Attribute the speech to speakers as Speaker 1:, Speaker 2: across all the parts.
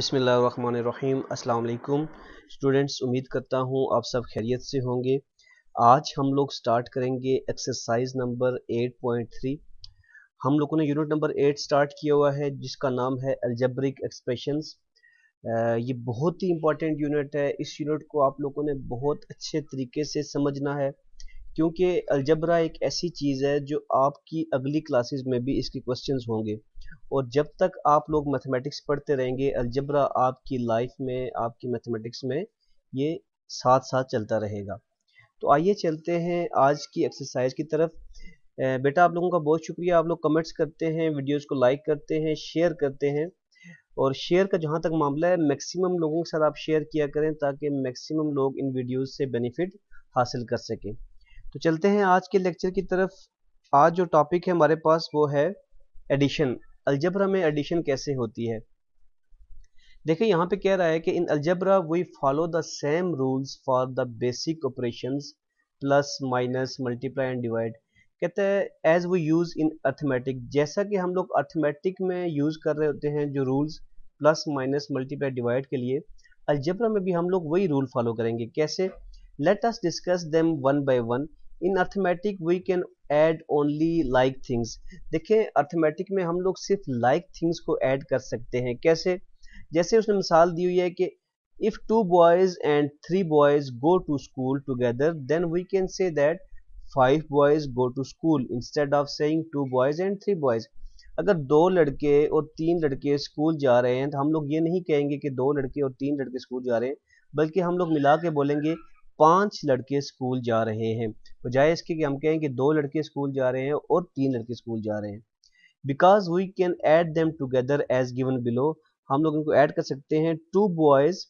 Speaker 1: बसमिल अल्लाम स्टूडेंट्स उम्मीद करता हूँ आप सब खैरियत से होंगे आज हम लोग स्टार्ट करेंगे एक्सरसाइज नंबर 8.3 हम लोगों ने यूनिट नंबर 8 स्टार्ट किया हुआ है जिसका नाम है एल्जब्रिक एक्सप्रेशंस ये बहुत ही इम्पॉर्टेंट यूनिट है इस यूनिट को आप लोगों ने बहुत अच्छे तरीके से समझना है क्योंकि अलजबरा एक ऐसी चीज़ है जो आपकी अगली क्लासेज में भी इसके क्वेश्चन होंगे और जब तक आप लोग मैथमेटिक्स पढ़ते रहेंगे अलजबरा आपकी लाइफ में आपकी मैथमेटिक्स में ये साथ साथ चलता रहेगा तो आइए चलते हैं आज की एक्सरसाइज की तरफ बेटा आप लोगों का बहुत शुक्रिया आप लोग कमेंट्स करते हैं वीडियोस को लाइक करते हैं शेयर करते हैं और शेयर का जहाँ तक मामला है मैक्सिमम लोगों के साथ आप शेयर किया करें ताकि मैक्सिमम लोग इन वीडियोस से बेनिफिट हासिल कर सकें तो चलते हैं आज के लेक्चर की तरफ आज जो टॉपिक है हमारे पास वो है एडिशन अलजबरा में एडिशन कैसे होती है देखिए यहाँ पे कह रहा है कि in algebra we follow the same rules for the basic operation plus minus multiply and divide कहते हैं एज वो यूज़ इन अर्थमेटिक जैसा कि हम लोग अर्थमेटिक में यूज़ कर रहे होते हैं जो rules plus minus multiply divide के लिए अलजबरा में भी हम लोग वही रूल फॉलो करेंगे कैसे let us discuss them one by one in arithmetic we can add only like things देखें अर्थमेटिक में हम लोग सिर्फ लाइक like थिंग्स को ऐड कर सकते हैं कैसे जैसे उसने मिसाल दी हुई है कि if two boys and three boys go to school together then we can say that five boys go to school instead of saying two boys and three boys अगर दो लड़के और तीन लड़के स्कूल जा रहे हैं तो हम लोग ये नहीं कहेंगे कि दो लड़के और तीन लड़के स्कूल जा रहे हैं बल्कि हम लोग मिला के बोलेंगे पांच लड़के स्कूल जा रहे हैं बजाय इसके कि हम कहें कि दो लड़के स्कूल जा रहे हैं और तीन लड़के स्कूल जा रहे हैं because we can add them together as given below हम लोग इनको ऐड कर सकते हैं two boys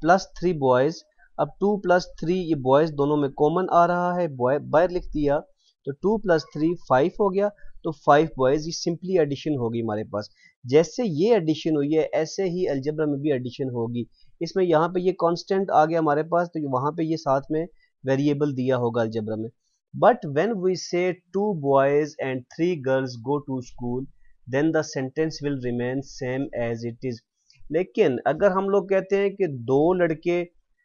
Speaker 1: plus three boys अब टू प्लस थ्री ये बॉयज दोनों में कॉमन आ रहा है बॉय बायर लिख दिया तो टू प्लस थ्री फाइव हो गया तो फाइव बॉयज ये सिंपली एडिशन होगी हमारे पास जैसे ये एडिशन हुई है ऐसे ही अल्जब्रा में भी एडिशन होगी इसमें यहाँ पे ये कांस्टेंट आ गया हमारे पास तो वहाँ पे ये साथ में वेरिएबल दिया होगा अलजबरा में but when we say two boys and three girls go to school then the sentence will remain same as it is लेकिन अगर हम लोग कहते हैं कि दो लड़के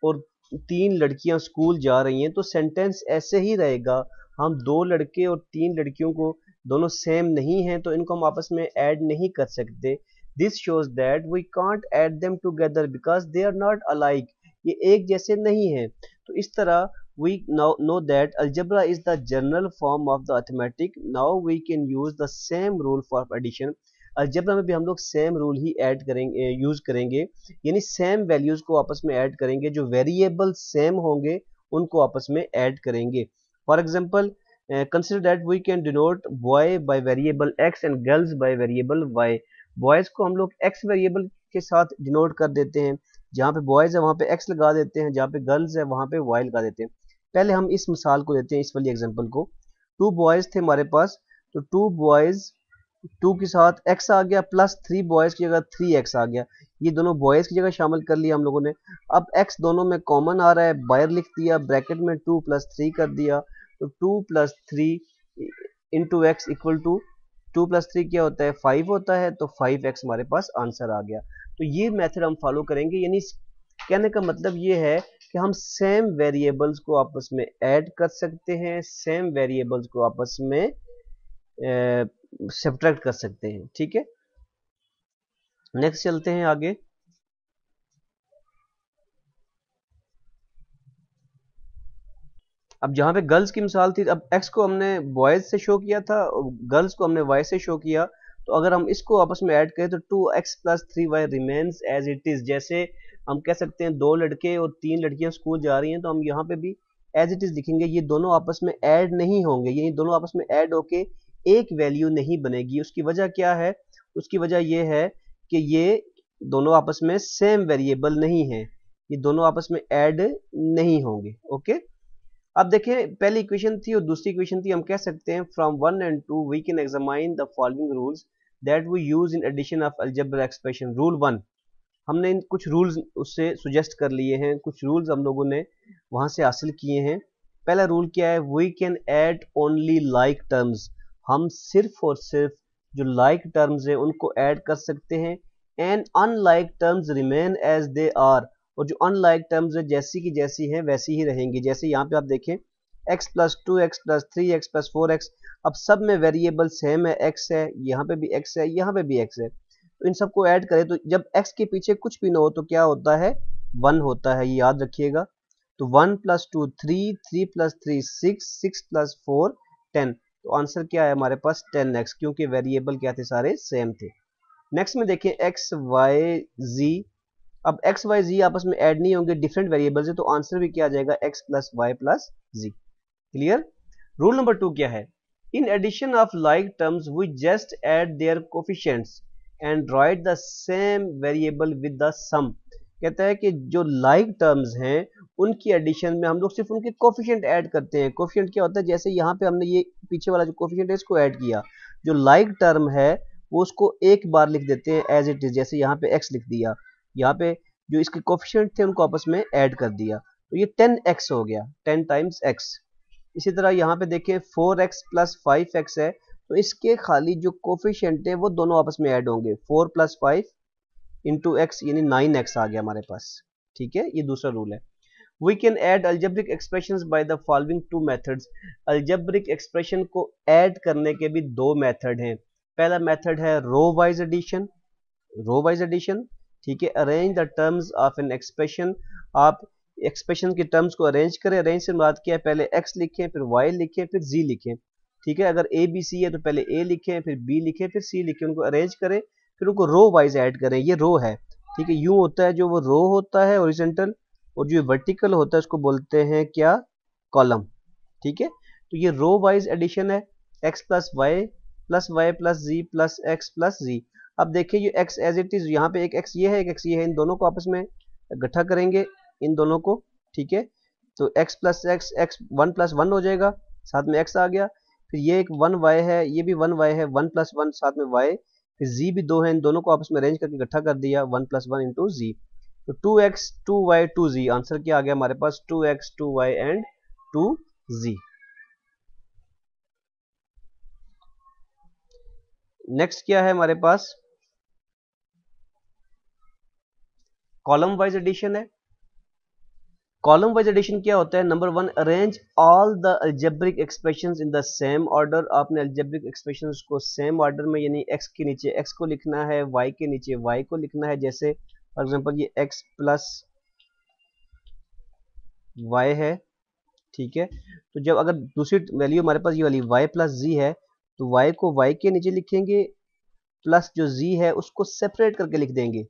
Speaker 1: और तीन लड़कियां स्कूल जा रही हैं तो सेंटेंस ऐसे ही रहेगा हम दो लड़के और तीन लड़कियों को दोनों सेम नहीं हैं तो इनको हम आपस में ऐड नहीं कर सकते this shows that we can't add them together because they are not alike ये एक जैसे नहीं है तो इस तरह we now know that algebra is the general form of the arithmetic now we can use the same rule for addition algebra में भी हम लोग सेम रूल ही ऐड करेंगे यूज़ करेंगे यानी सेम वैल्यूज़ को आपस में ऐड करेंगे जो वेरिएबल सेम होंगे उनको आपस में ऐड करेंगे for example consider that we can denote boy by variable X and girls by variable Y boys को हम लोग एक्स वेरिएबल के साथ डिनोट कर देते हैं जहाँ पे बॉयज़ है वहाँ पे एक्स लगा देते हैं जहाँ पे गर्ल्स है वहाँ पे वाई लगा देते हैं पहले हम इस मिसाल को देते हैं इस वाली एग्जाम्पल को टू बॉयज़ थे हमारे पास तो टू बॉयज़ टू के साथ एक्स आ गया प्लस थ्री बॉयज़ की जगह थ्री एक्स आ गया ये दोनों बॉयज़ की जगह शामिल कर लिया हम लोगों ने अब एक्स दोनों में कॉमन आ रहा है बायर लिख दिया ब्रैकेट में टू प्लस थ्री कर दिया तो two plus three into X equal to two plus three क्या होता है फाइव होता है तो फाइव एक्स हमारे पास आंसर आ गया तो ये मेथड हम फॉलो करेंगे यानी कहने का मतलब ये है कि हम सेम वेरिएबल्स को आपस में ऐड कर सकते हैं सेम वेरिएबल्स को आपस में सब्ट्रैक्ट कर सकते हैं ठीक है नेक्स्ट चलते हैं आगे अब जहाँ पे गर्ल्स की मिसाल थी अब एक्स को हमने बॉयज से शो किया था और गर्ल्स को हमने वाई से शो किया तो अगर हम इसको आपस में ऐड करें तो two X plus three Y remains as it is जैसे हम कह सकते हैं दो लड़के और तीन लड़कियां स्कूल जा रही हैं तो हम यहाँ पे भी एज इट इज़ लिखेंगे ये दोनों आपस में ऐड नहीं होंगे ये दोनों आपस में ऐड होके एक वैल्यू नहीं बनेगी उसकी वजह क्या है उसकी वजह यह है कि ये दोनों आपस में सेम वेरिएबल नहीं है ये दोनों आपस में ऐड नहीं होंगे ओके अब देखिए पहली इक्वेशन थी और दूसरी इक्वेशन थी हम कह सकते हैं from one and two we can examine the following rules that we use in addition of algebra expression rule one हमने इन कुछ रूल्स उससे सुजेस्ट कर लिए हैं कुछ रूल्स हम लोगों ने वहां से हासिल किए हैं पहला रूल क्या है we can add only like terms हम सिर्फ और सिर्फ जो लाइक like टर्म्स हैं उनको ऐड कर सकते हैं and unlike terms remain as they are और जो अनलाइक टर्म्स है जैसी की जैसी है वैसी ही रहेंगी जैसे यहाँ पे आप देखें X plus two X plus three X plus four X अब सब में वेरिएबल सेम है एक्स है यहाँ पे भी एक्स है यहाँ पे भी एक्स है तो इन सबको ऐड करें तो जब एक्स के पीछे कुछ भी ना हो तो क्या होता है वन होता है ये याद रखिएगा तो one plus two three three plus three six six plus four ten तो आंसर क्या है हमारे पास टेन एक्स क्योंकि वेरिएबल क्या थे सारे सेम थे नेक्स्ट में देखें एक्स वाई जी अब एक्स वाई जी आपस में ऐड नहीं होंगे डिफरेंट वेरिएबल है तो आंसर भी क्या आ जाएगा x plus Y plus Z clear rule number two क्या है in addition of like terms we just add their coefficients and write the same variable with the sum कहता है कि जो लाइक like टर्म्स हैं उनकी एडिशन में हम लोग सिर्फ उनके कोफिशेंट ऐड करते हैं कोफिशेंट क्या होता है जैसे यहाँ पे हमने ये पीछे वाला जो कोफिशेंट है इसको ऐड किया जो लाइक like टर्म है वो उसको एक बार लिख देते हैं एज इट इज जैसे यहाँ पे एक्स लिख दिया यहाँ पे जो इसके कोफिशेंट थे उनको आपस में ऐड कर दिया तो ये टेन एक्स हो गया टेन टाइम्स एक्स इसी तरह यहाँ पे देखिए four X plus five X है तो इसके खाली जो कोफिशेंट है वो दोनों आपस में ऐड होंगे four plus five into X यानी नाइन एक्स आ गया हमारे पास ठीक है ये दूसरा रूल है we can add algebraic expression by the following two methods algebraic expression को ऐड करने के भी दो मैथड हैं पहला मैथड है row wise addition row wise addition ठीक है arrange the terms of an expression आप एक्सप्रेशन के टर्म्स को अरेंज करें अरेंज से बात किया पहले एक्स लिखें फिर वाई लिखें फिर जी लिखें ठीक है अगर ए बी सी है तो पहले ए लिखें फिर बी लिखें फिर सी लिखें उनको अरेंज करें फिर उनको रो वाइज ऐड करें ये रो है ठीक है यू होता है जो वो रो होता है ओरिजेंटल और जो वर्टिकल होता है उसको बोलते हैं क्या कॉलम ठीक है तो ये रो वाइज एडिशन है x plus Y plus Y plus z plus x plus z अब देखिए ये एक्स एज इट इज यहाँ पे एक एक्स ये है एक एक्स ये है इन दोनों को आपस में इकट्ठा करेंगे इन दोनों को ठीक है तो x plus x x one plus one हो जाएगा साथ में एक्स आ गया फिर ये एक वन वाई है ये भी वन वाई है वन प्लस वन साथ में वाई फिर जी भी दो है इन दोनों को आपस में अरेंज करके इकट्ठा कर दिया one plus one into z तो two x two y two z answer क्या आ गया हमारे पास two x two y and two z next क्या है हमारे पास कॉलम वाइज एडिशन है कॉलम वाइज एडिशन क्या होता है number one arrange all the algebraic expression in the same order आपने अल्जेब्रिक एक्सप्रेशन को सेम ऑर्डर में यानी एक्स के नीचे एक्स को लिखना है वाई के नीचे वाई को लिखना है जैसे फॉर एग्जाम्पल ये एक्स प्लस वाई है ठीक है तो जब अगर दूसरी वैल्यू हमारे पास ये वाली वाई प्लस जी है तो वाई को वाई के नीचे लिखेंगे प्लस जो जी है उसको सेपरेट करके लिख देंगे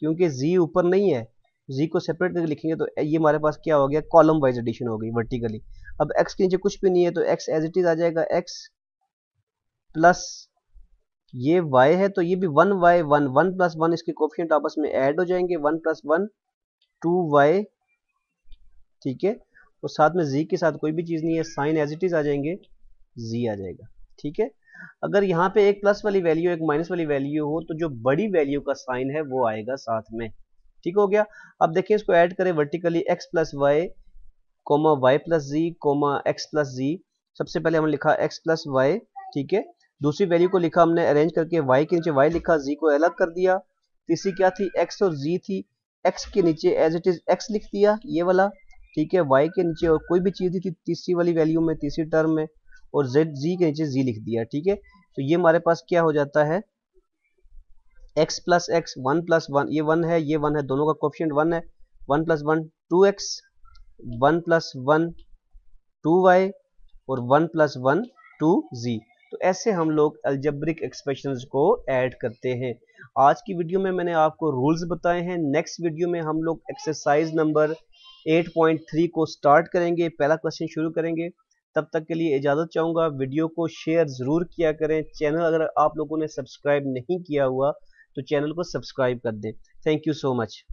Speaker 1: क्योंकि जी ऊपर नहीं है जी को सेपरेट करके लिखेंगे तो ये हमारे पास क्या हो गया कॉलम वाइज एडिशन हो गई वर्टिकली अब एक्स के नीचे कुछ भी नहीं है तो एक्स एज इट इज आ जाएगा एक्स प्लस ये वाई है तो ये भी one y one one plus one इसके कोफिशियंट आपस में ऐड हो जाएंगे one plus one two y ठीक है और साथ में जी के साथ कोई भी चीज़ नहीं है साइन एज इट इज आ जाएंगे जी आ जाएगा ठीक है अगर यहाँ पे एक प्लस वाली वैल्यू एक माइनस वाली वैल्यू हो तो जो बड़ी वैल्यू का साइन है वो आएगा साथ में ठीक हो गया अब देखिए इसको ऐड करें vertically x plus y comma y plus z comma x plus z सबसे पहले हमने लिखा एक्स प्लस वाई ठीक है दूसरी वैल्यू को लिखा हमने अरेंज करके वाई के नीचे वाई लिखा जी को अलग कर दिया तीसरी क्या थी एक्स और जी थी एक्स के नीचे एज इट इज एक्स लिख दिया ये वाला ठीक है वाई के नीचे और कोई भी चीज़ थी तीसरी वाली वैल्यू में तीसरी टर्म में और जेड जी के नीचे जी लिख दिया ठीक है तो ये हमारे पास क्या हो जाता है x plus x one plus one ये वन है ये वन है दोनों का कोफिशियंट वन है one plus one two x one plus one two y और one plus one two z तो ऐसे हम लोग अल्जब्रिक एक्सप्रेशन को ऐड करते हैं आज की वीडियो में मैंने आपको रूल्स बताए हैं नेक्स्ट वीडियो में हम लोग एक्सरसाइज नंबर 8.3 को स्टार्ट करेंगे पहला क्वेश्चन शुरू करेंगे तब तक के लिए इजाज़त चाहूँगा वीडियो को शेयर ज़रूर किया करें चैनल अगर आप लोगों ने सब्सक्राइब नहीं किया हुआ तो चैनल को सब्सक्राइब कर दें थैंक यू सो मच